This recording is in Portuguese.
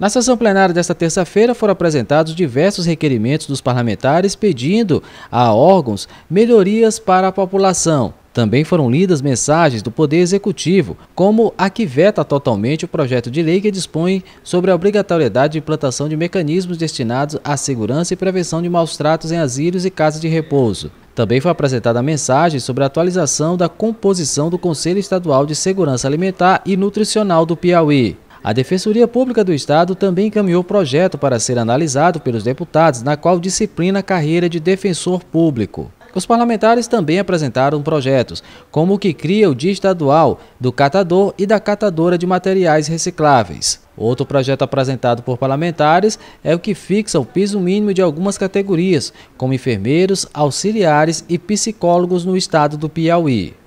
Na sessão plenária desta terça-feira foram apresentados diversos requerimentos dos parlamentares pedindo a órgãos melhorias para a população. Também foram lidas mensagens do Poder Executivo, como a que veta totalmente o projeto de lei que dispõe sobre a obrigatoriedade de implantação de mecanismos destinados à segurança e prevenção de maus tratos em asilos e casas de repouso. Também foi apresentada a mensagem sobre a atualização da composição do Conselho Estadual de Segurança Alimentar e Nutricional do Piauí. A Defensoria Pública do Estado também encaminhou projeto para ser analisado pelos deputados, na qual disciplina a carreira de defensor público. Os parlamentares também apresentaram projetos, como o que cria o Dia Estadual do Catador e da Catadora de Materiais Recicláveis. Outro projeto apresentado por parlamentares é o que fixa o piso mínimo de algumas categorias, como enfermeiros, auxiliares e psicólogos no estado do Piauí.